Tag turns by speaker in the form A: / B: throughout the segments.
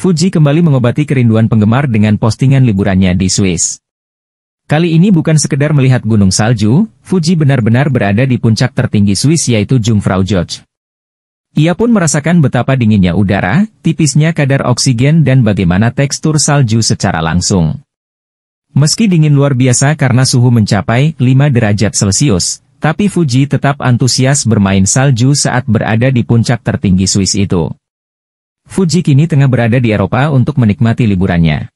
A: Fuji kembali mengobati kerinduan penggemar dengan postingan liburannya di Swiss. Kali ini bukan sekedar melihat gunung salju, Fuji benar-benar berada di puncak tertinggi Swiss yaitu Jungfrau George. Ia pun merasakan betapa dinginnya udara, tipisnya kadar oksigen dan bagaimana tekstur salju secara langsung. Meski dingin luar biasa karena suhu mencapai 5 derajat Celcius, tapi Fuji tetap antusias bermain salju saat berada di puncak tertinggi Swiss itu. Fuji kini tengah berada di Eropa untuk menikmati liburannya.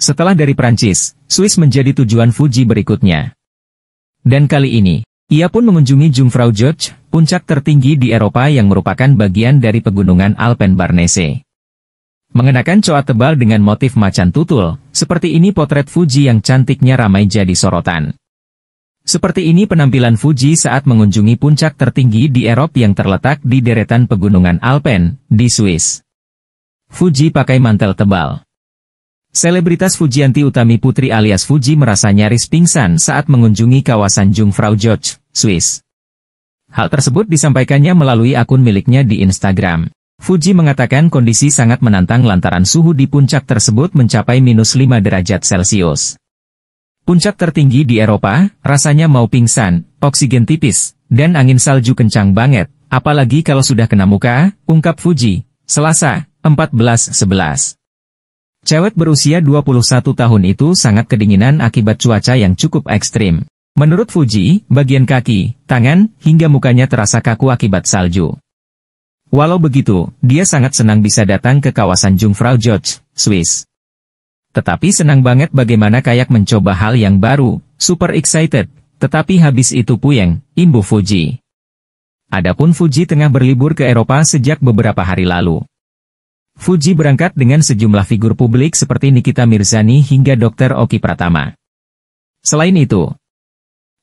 A: Setelah dari Prancis, Swiss menjadi tujuan Fuji berikutnya. Dan kali ini, ia pun mengunjungi Jungfrau George, puncak tertinggi di Eropa yang merupakan bagian dari pegunungan Alpen Barnese. Mengenakan coa tebal dengan motif macan tutul, seperti ini potret Fuji yang cantiknya ramai jadi sorotan. Seperti ini penampilan Fuji saat mengunjungi puncak tertinggi di Eropa yang terletak di deretan pegunungan Alpen, di Swiss. Fuji pakai mantel tebal. Selebritas Fujianti Utami Putri alias Fuji merasa nyaris pingsan saat mengunjungi kawasan Jungfrau George, Swiss. Hal tersebut disampaikannya melalui akun miliknya di Instagram. Fuji mengatakan kondisi sangat menantang lantaran suhu di puncak tersebut mencapai minus 5 derajat Celcius. Puncak tertinggi di Eropa, rasanya mau pingsan, oksigen tipis, dan angin salju kencang banget, apalagi kalau sudah kena muka, ungkap Fuji, Selasa, 14.11. Cewek berusia 21 tahun itu sangat kedinginan akibat cuaca yang cukup ekstrim. Menurut Fuji, bagian kaki, tangan, hingga mukanya terasa kaku akibat salju. Walau begitu, dia sangat senang bisa datang ke kawasan Jungfrau George, Swiss. Tetapi senang banget bagaimana kayak mencoba hal yang baru, super excited. Tetapi habis itu puyeng, imbu Fuji. Adapun Fuji tengah berlibur ke Eropa sejak beberapa hari lalu. Fuji berangkat dengan sejumlah figur publik seperti Nikita Mirzani hingga Dr. Oki Pratama. Selain itu,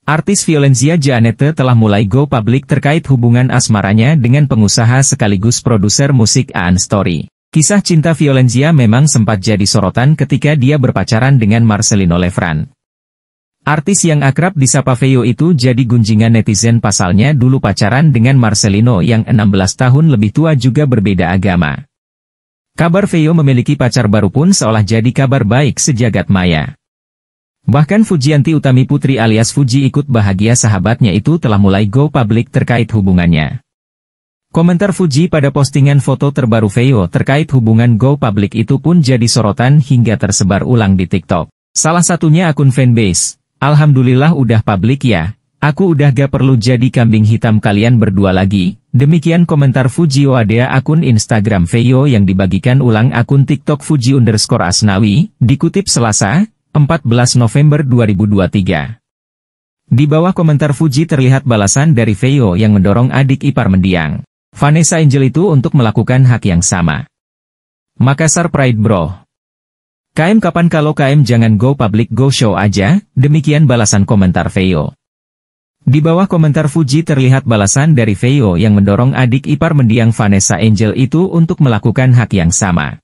A: Artis Violencia Janete telah mulai go public terkait hubungan asmaranya dengan pengusaha sekaligus produser musik Aan Story. Kisah cinta Violencia memang sempat jadi sorotan ketika dia berpacaran dengan Marcelino Lefran. Artis yang akrab disapa Veo itu jadi gunjingan netizen pasalnya dulu pacaran dengan Marcelino yang 16 tahun lebih tua juga berbeda agama. Kabar Veo memiliki pacar baru pun seolah jadi kabar baik sejagat maya. Bahkan Fujianti Utami Putri alias Fuji ikut bahagia sahabatnya itu telah mulai go public terkait hubungannya. Komentar Fuji pada postingan foto terbaru Feo terkait hubungan Go Public itu pun jadi sorotan hingga tersebar ulang di TikTok. Salah satunya akun fanbase, Alhamdulillah udah publik ya, aku udah gak perlu jadi kambing hitam kalian berdua lagi. Demikian komentar Fuji Wadea akun Instagram Feo yang dibagikan ulang akun TikTok Fuji underscore Asnawi, dikutip Selasa, 14 November 2023. Di bawah komentar Fuji terlihat balasan dari Feo yang mendorong adik ipar mendiang. Vanessa Angel itu untuk melakukan hak yang sama. Makassar Pride Bro. KM kapan kalau KM jangan go public go show aja, demikian balasan komentar Veo. Di bawah komentar Fuji terlihat balasan dari Veo yang mendorong adik ipar mendiang Vanessa Angel itu untuk melakukan hak yang sama.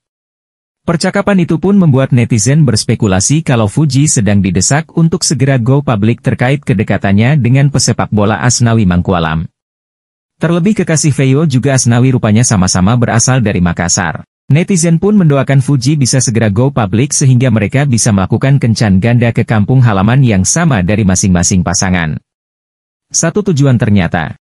A: Percakapan itu pun membuat netizen berspekulasi kalau Fuji sedang didesak untuk segera go public terkait kedekatannya dengan pesepak bola Asnawi Mangkualam. Terlebih kekasih Feo juga Asnawi rupanya sama-sama berasal dari Makassar. Netizen pun mendoakan Fuji bisa segera go public sehingga mereka bisa melakukan kencan ganda ke kampung halaman yang sama dari masing-masing pasangan. Satu tujuan ternyata.